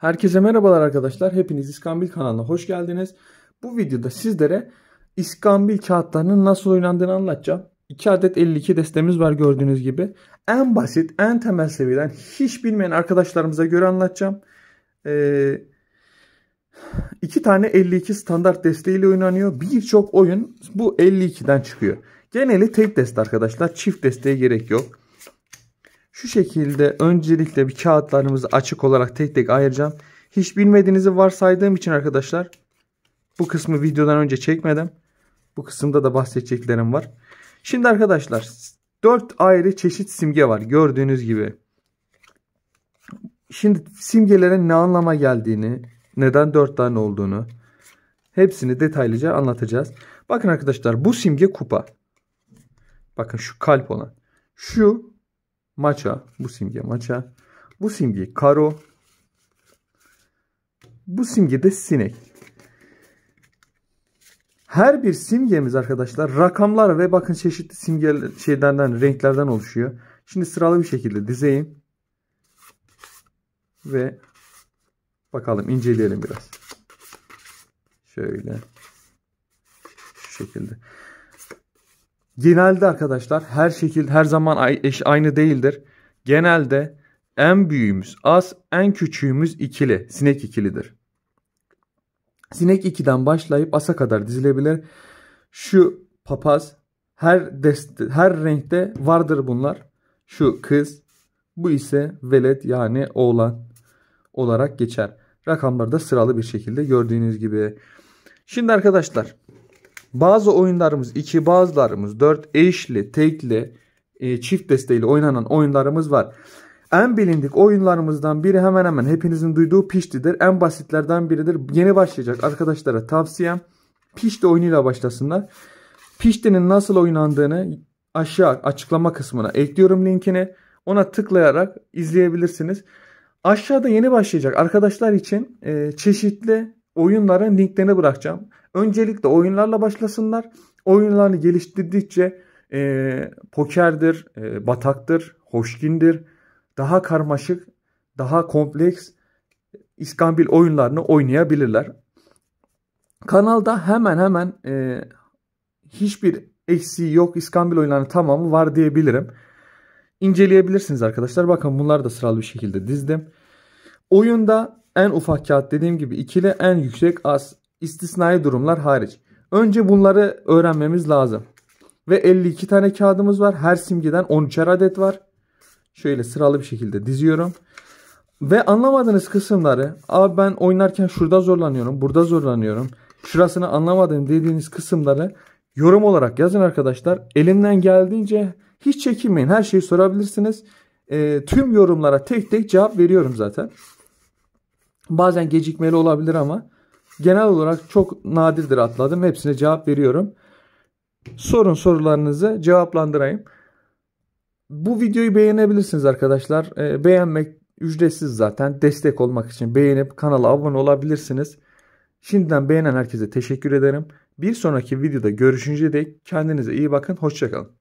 Herkese merhabalar arkadaşlar. Hepiniz İskambil kanalına hoş geldiniz. Bu videoda sizlere İskambil kağıtlarının nasıl oynandığını anlatacağım. 2 adet 52 destemiz var gördüğünüz gibi. En basit, en temel seviyeden hiç bilmeyen arkadaşlarımıza göre anlatacağım. Ee, tane 52 standart desteğiyle oynanıyor. Birçok oyun bu 52'den çıkıyor. Geneli tek deste arkadaşlar. Çift desteğe gerek yok. Şu şekilde öncelikle bir kağıtlarımızı açık olarak tek tek ayıracağım. Hiç bilmediğinizi varsaydığım için arkadaşlar bu kısmı videodan önce çekmedim. Bu kısımda da bahsedeceklerim var. Şimdi arkadaşlar 4 ayrı çeşit simge var gördüğünüz gibi. Şimdi simgelere ne anlama geldiğini, neden 4 tane olduğunu hepsini detaylıca anlatacağız. Bakın arkadaşlar bu simge kupa. Bakın şu kalp olan. Şu maça. Bu simge maça. Bu simge karo. Bu simge de sinek. Her bir simgemiz arkadaşlar rakamlar ve bakın çeşitli simge şeylerden renklerden oluşuyor. Şimdi sıralı bir şekilde dizeyim. Ve bakalım inceleyelim biraz. Şöyle. Şu şekilde genelde arkadaşlar her şekilde her zaman eş, aynı değildir. Genelde en büyüğümüz az, en küçüğümüz ikili, sinek ikilidir. Sinek 2'den başlayıp asa kadar dizilebilir. Şu papaz her deste, her renkte vardır bunlar. Şu kız, bu ise velet yani oğlan olarak geçer. Rakamları da sıralı bir şekilde gördüğünüz gibi. Şimdi arkadaşlar bazı oyunlarımız 2, bazılarımız 4, eşli, tekli, e, çift desteğiyle oynanan oyunlarımız var. En bilindik oyunlarımızdan biri hemen hemen hepinizin duyduğu Pişti'dir. En basitlerden biridir. Yeni başlayacak arkadaşlara tavsiyem Pişti oyunuyla başlasınlar. Pişti'nin nasıl oynandığını aşağı açıklama kısmına ekliyorum linkini. Ona tıklayarak izleyebilirsiniz. Aşağıda yeni başlayacak arkadaşlar için e, çeşitli oyunların linklerini bırakacağım. Öncelikle oyunlarla başlasınlar. Oyunlarını geliştirdikçe e, pokerdir, e, bataktır, hoşkindir, daha karmaşık, daha kompleks iskambil oyunlarını oynayabilirler. Kanalda hemen hemen e, hiçbir eksiği yok. İskambil oyunlarının tamamı var diyebilirim. İnceleyebilirsiniz arkadaşlar. Bakın bunları da sıralı bir şekilde dizdim. Oyunda en ufak kağıt dediğim gibi 2 ile en yüksek as istisnai durumlar hariç. Önce bunları öğrenmemiz lazım. Ve 52 tane kağıdımız var. Her simgeden 13'er adet var. Şöyle sıralı bir şekilde diziyorum. Ve anlamadığınız kısımları abi ben oynarken şurada zorlanıyorum, burada zorlanıyorum. Şurasını anlamadım dediğiniz kısımları yorum olarak yazın arkadaşlar. Elimden geldiğince hiç çekinmeyin. Her şeyi sorabilirsiniz. E, tüm yorumlara tek tek cevap veriyorum zaten. Bazen gecikmeli olabilir ama genel olarak çok nadirdir atladım. Hepsine cevap veriyorum. Sorun sorularınızı cevaplandırayım. Bu videoyu beğenebilirsiniz arkadaşlar. Ee, beğenmek ücretsiz zaten. Destek olmak için beğenip kanala abone olabilirsiniz. Şimdiden beğenen herkese teşekkür ederim. Bir sonraki videoda görüşünceye dek kendinize iyi bakın. Hoşçakalın.